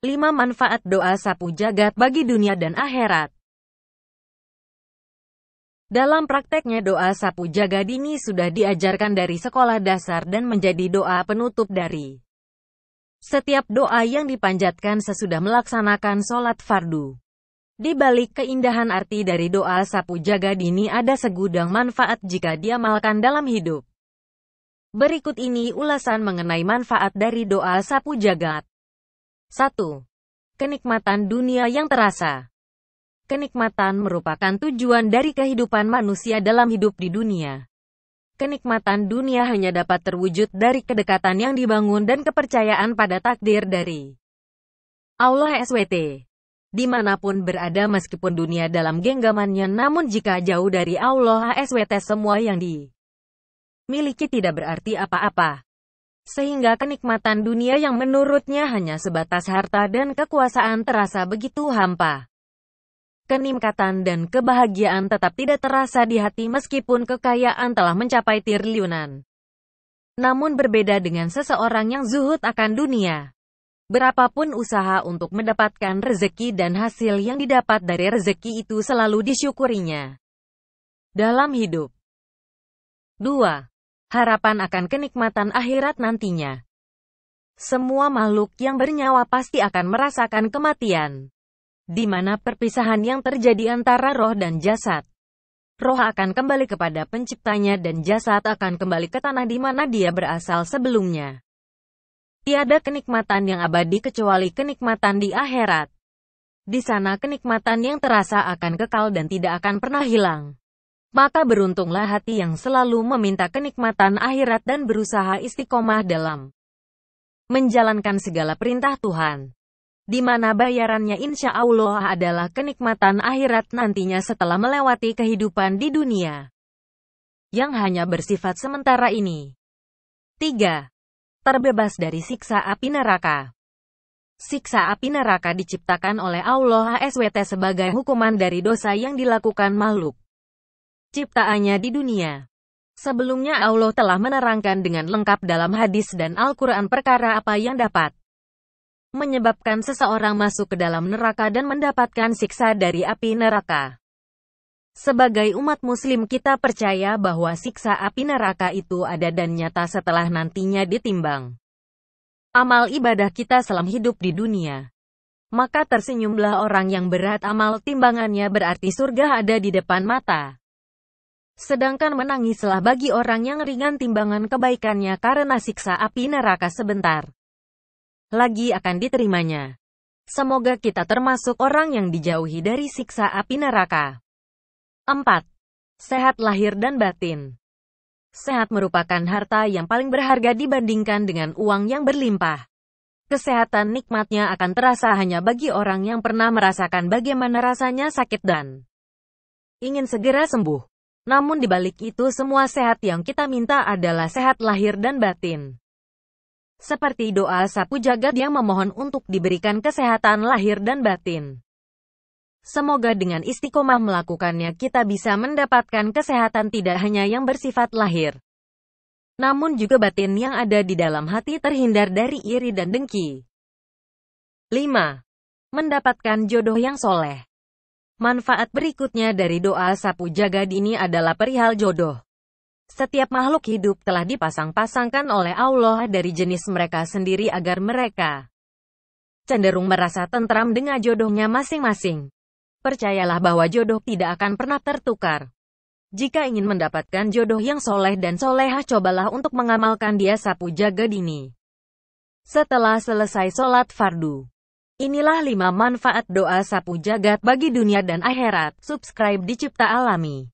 5 manfaat doa sapu jagat bagi dunia dan akhirat. Dalam prakteknya doa sapu jagat ini sudah diajarkan dari sekolah dasar dan menjadi doa penutup dari setiap doa yang dipanjatkan sesudah melaksanakan sholat fardu. Di balik keindahan arti dari doa sapu jagat ini ada segudang manfaat jika diamalkan dalam hidup. Berikut ini ulasan mengenai manfaat dari doa sapu jagat. 1. Kenikmatan dunia yang terasa. Kenikmatan merupakan tujuan dari kehidupan manusia dalam hidup di dunia. Kenikmatan dunia hanya dapat terwujud dari kedekatan yang dibangun dan kepercayaan pada takdir dari Allah SWT. Dimanapun berada meskipun dunia dalam genggamannya namun jika jauh dari Allah SWT semua yang dimiliki tidak berarti apa-apa sehingga kenikmatan dunia yang menurutnya hanya sebatas harta dan kekuasaan terasa begitu hampa. kenikmatan dan kebahagiaan tetap tidak terasa di hati meskipun kekayaan telah mencapai triliunan. Namun berbeda dengan seseorang yang zuhud akan dunia. Berapapun usaha untuk mendapatkan rezeki dan hasil yang didapat dari rezeki itu selalu disyukurinya. Dalam hidup. 2 harapan akan kenikmatan akhirat nantinya. Semua makhluk yang bernyawa pasti akan merasakan kematian, di mana perpisahan yang terjadi antara roh dan jasad. Roh akan kembali kepada penciptanya dan jasad akan kembali ke tanah di mana dia berasal sebelumnya. Tiada kenikmatan yang abadi kecuali kenikmatan di akhirat. Di sana kenikmatan yang terasa akan kekal dan tidak akan pernah hilang maka beruntunglah hati yang selalu meminta kenikmatan akhirat dan berusaha istiqomah dalam menjalankan segala perintah Tuhan. Di mana bayarannya insya Allah adalah kenikmatan akhirat nantinya setelah melewati kehidupan di dunia. Yang hanya bersifat sementara ini. 3. Terbebas dari siksa api neraka. Siksa api neraka diciptakan oleh Allah SWT sebagai hukuman dari dosa yang dilakukan makhluk ciptaannya di dunia. Sebelumnya Allah telah menerangkan dengan lengkap dalam hadis dan Al-Quran perkara apa yang dapat menyebabkan seseorang masuk ke dalam neraka dan mendapatkan siksa dari api neraka. Sebagai umat muslim kita percaya bahwa siksa api neraka itu ada dan nyata setelah nantinya ditimbang. Amal ibadah kita selama hidup di dunia maka tersenyumlah orang yang berat amal timbangannya berarti surga ada di depan mata. Sedangkan menangislah bagi orang yang ringan timbangan kebaikannya karena siksa api neraka sebentar. Lagi akan diterimanya. Semoga kita termasuk orang yang dijauhi dari siksa api neraka. 4. Sehat lahir dan batin. Sehat merupakan harta yang paling berharga dibandingkan dengan uang yang berlimpah. Kesehatan nikmatnya akan terasa hanya bagi orang yang pernah merasakan bagaimana rasanya sakit dan ingin segera sembuh. Namun dibalik itu semua sehat yang kita minta adalah sehat lahir dan batin. Seperti doa sapu jagad yang memohon untuk diberikan kesehatan lahir dan batin. Semoga dengan istiqomah melakukannya kita bisa mendapatkan kesehatan tidak hanya yang bersifat lahir. Namun juga batin yang ada di dalam hati terhindar dari iri dan dengki. 5. Mendapatkan jodoh yang soleh Manfaat berikutnya dari doa sapu jaga dini adalah perihal jodoh. Setiap makhluk hidup telah dipasang-pasangkan oleh Allah dari jenis mereka sendiri agar mereka cenderung merasa tentram dengan jodohnya masing-masing. Percayalah bahwa jodoh tidak akan pernah tertukar. Jika ingin mendapatkan jodoh yang soleh dan solehah cobalah untuk mengamalkan dia sapu jaga dini. Setelah selesai sholat fardu, Inilah 5 manfaat doa sapu jagat bagi dunia dan akhirat. Subscribe di Cipta Alami.